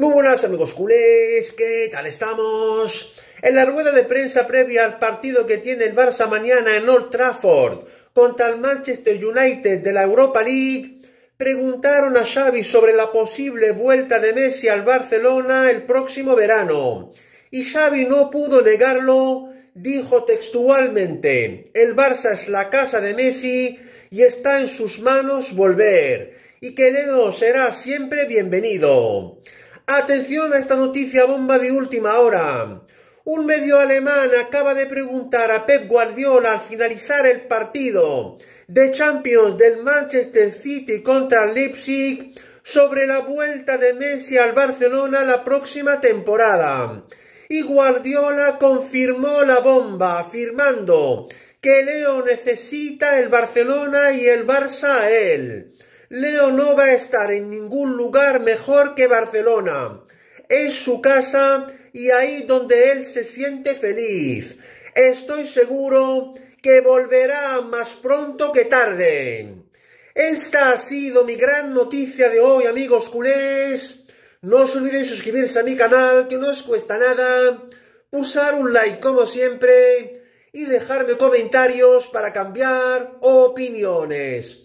Muy buenas amigos culés, ¿qué tal estamos? En la rueda de prensa previa al partido que tiene el Barça mañana en Old Trafford contra el Manchester United de la Europa League, preguntaron a Xavi sobre la posible vuelta de Messi al Barcelona el próximo verano. Y Xavi no pudo negarlo, dijo textualmente, el Barça es la casa de Messi y está en sus manos volver, y que Leo será siempre bienvenido. Atención a esta noticia bomba de última hora. Un medio alemán acaba de preguntar a Pep Guardiola al finalizar el partido de Champions del Manchester City contra Leipzig sobre la vuelta de Messi al Barcelona la próxima temporada. Y Guardiola confirmó la bomba, afirmando que Leo necesita el Barcelona y el Barça a él. Leo no va a estar en ningún lugar mejor que Barcelona. Es su casa y ahí donde él se siente feliz. Estoy seguro que volverá más pronto que tarde. Esta ha sido mi gran noticia de hoy, amigos culés. No os olvidéis suscribirse a mi canal, que no os cuesta nada. Pulsar un like como siempre y dejarme comentarios para cambiar opiniones.